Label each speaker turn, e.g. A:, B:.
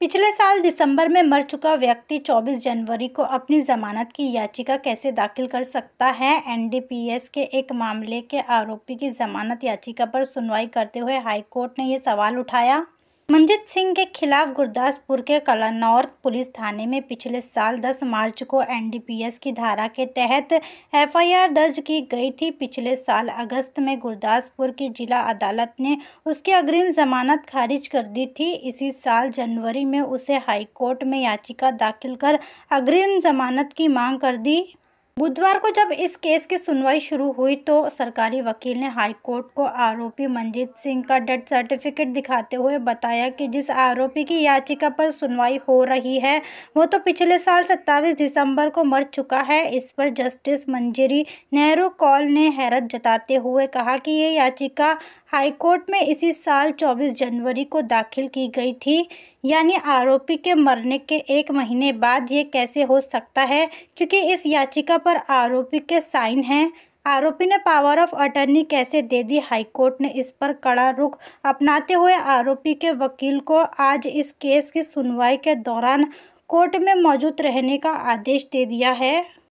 A: पिछले साल दिसंबर में मर चुका व्यक्ति 24 जनवरी को अपनी जमानत की याचिका कैसे दाखिल कर सकता है एनडीपीएस के एक मामले के आरोपी की जमानत याचिका पर सुनवाई करते हुए हाईकोर्ट ने यह सवाल उठाया मंजित सिंह के खिलाफ गुरदासपुर के कलानौर पुलिस थाने में पिछले साल 10 मार्च को एनडीपीएस की धारा के तहत एफआईआर दर्ज की गई थी पिछले साल अगस्त में गुरदासपुर की जिला अदालत ने उसकी अग्रिम जमानत खारिज कर दी थी इसी साल जनवरी में उसे हाईकोर्ट में याचिका दाखिल कर अग्रिम जमानत की मांग कर दी बुधवार को जब इस केस की सुनवाई शुरू हुई तो सरकारी वकील ने हाईकोर्ट को आरोपी मंजीत सिंह का डेथ सर्टिफिकेट दिखाते हुए बताया कि जिस आरोपी की याचिका पर सुनवाई हो रही है वो तो पिछले साल 27 दिसंबर को मर चुका है इस पर जस्टिस मंजरी नेहरू कॉल ने हैरत जताते हुए कहा कि ये याचिका हाईकोर्ट में इसी साल 24 जनवरी को दाखिल की गई थी यानी आरोपी के मरने के एक महीने बाद ये कैसे हो सकता है क्योंकि इस याचिका पर आरोपी के साइन हैं आरोपी ने पावर ऑफ अटर्नी कैसे दे दी हाईकोर्ट ने इस पर कड़ा रुख अपनाते हुए आरोपी के वकील को आज इस केस की सुनवाई के दौरान कोर्ट में मौजूद रहने का आदेश दे दिया है